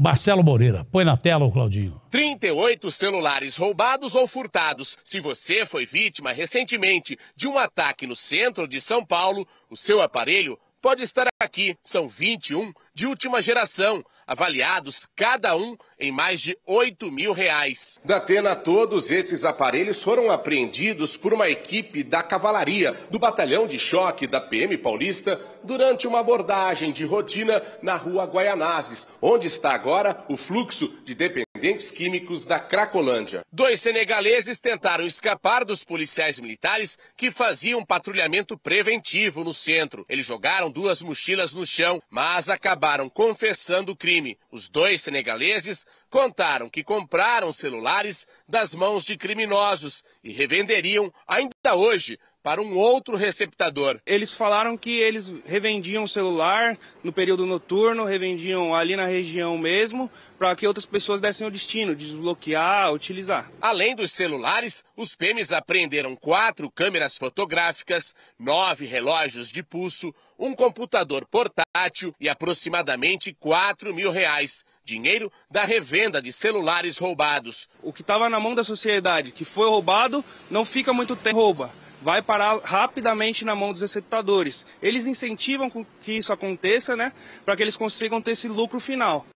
Marcelo Moreira, põe na tela, Claudinho. 38 celulares roubados ou furtados. Se você foi vítima recentemente de um ataque no centro de São Paulo, o seu aparelho pode estar aqui. São 21 de última geração, avaliados cada um em mais de 8 mil reais. Da Atena, todos esses aparelhos foram apreendidos por uma equipe da Cavalaria, do Batalhão de Choque da PM Paulista, durante uma abordagem de rotina na rua Guaianazes, onde está agora o fluxo de dependência dependentes químicos da Cracolândia. Dois senegaleses tentaram escapar dos policiais militares que faziam patrulhamento preventivo no centro. Eles jogaram duas mochilas no chão, mas acabaram confessando o crime. Os dois senegaleses contaram que compraram celulares das mãos de criminosos e revenderiam ainda hoje para um outro receptador. Eles falaram que eles revendiam celular no período noturno, revendiam ali na região mesmo, para que outras pessoas dessem o destino, desbloquear, utilizar. Além dos celulares, os PMs apreenderam quatro câmeras fotográficas, nove relógios de pulso, um computador portátil e aproximadamente 4 mil reais dinheiro da revenda de celulares roubados. O que estava na mão da sociedade, que foi roubado, não fica muito tempo rouba vai parar rapidamente na mão dos receptadores. Eles incentivam que isso aconteça, né, para que eles consigam ter esse lucro final.